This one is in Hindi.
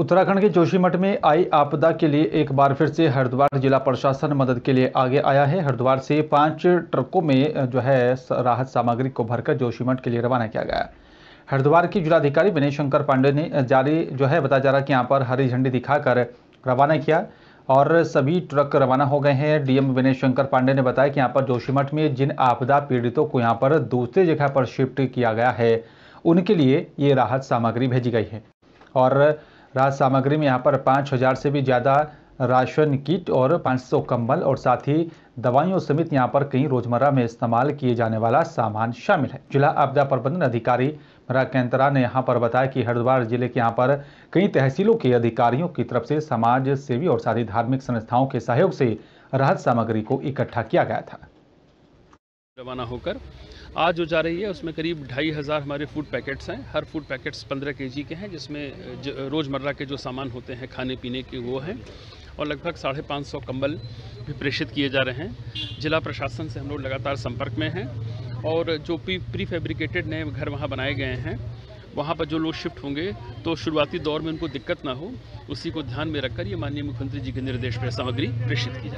उत्तराखंड के जोशीमठ में आई आपदा के लिए एक बार फिर से हरिद्वार जिला प्रशासन मदद के लिए आगे आया है हरिद्वार से पांच ट्रकों में जो है राहत सामग्री को भरकर जोशीमठ के लिए रवाना किया गया हरिद्वार के जिलाधिकारी विनय शंकर पांडे ने जारी जो है बताया जा रहा है कि यहाँ पर हरी झंडी दिखाकर रवाना किया और सभी ट्रक रवाना हो गए हैं डीएम विनय शंकर पांडे ने बताया कि यहाँ पर जोशीमठ में जिन आपदा पीड़ितों को यहाँ पर दूसरी जगह पर शिफ्ट किया गया है उनके लिए ये राहत सामग्री भेजी गई है और राहत सामग्री में यहाँ पर पाँच हज़ार से भी ज़्यादा राशन किट और 500 कंबल और साथ ही दवाइयों समेत यहाँ पर कई रोजमर्रा में इस्तेमाल किए जाने वाला सामान शामिल है जिला आपदा प्रबंधन अधिकारी मरा कैंतरा ने यहाँ पर बताया कि हरिद्वार जिले के यहाँ पर कई तहसीलों के अधिकारियों की तरफ से समाज सेवी और साथ ही धार्मिक संस्थाओं के सहयोग से राहत सामग्री को इकट्ठा किया गया था रवाना होकर आज जो जा रही है उसमें करीब ढाई हज़ार हमारे फूड पैकेट्स हैं हर फूड पैकेट्स पंद्रह के के हैं जिसमें रोज़मर्रा के जो सामान होते हैं खाने पीने के वो हैं और लगभग साढ़े पाँच सौ कम्बल भी प्रेषित किए जा रहे हैं जिला प्रशासन से हम लोग लगातार संपर्क में हैं और जो प्री प्री फेब्रिकेटेड नए घर वहाँ बनाए गए हैं वहाँ पर जो लोग शिफ्ट होंगे तो शुरुआती दौर में उनको दिक्कत ना हो उसी को ध्यान में रखकर ये माननीय मुख्यमंत्री जी के निर्देश पर सामग्री प्रेषित की जाए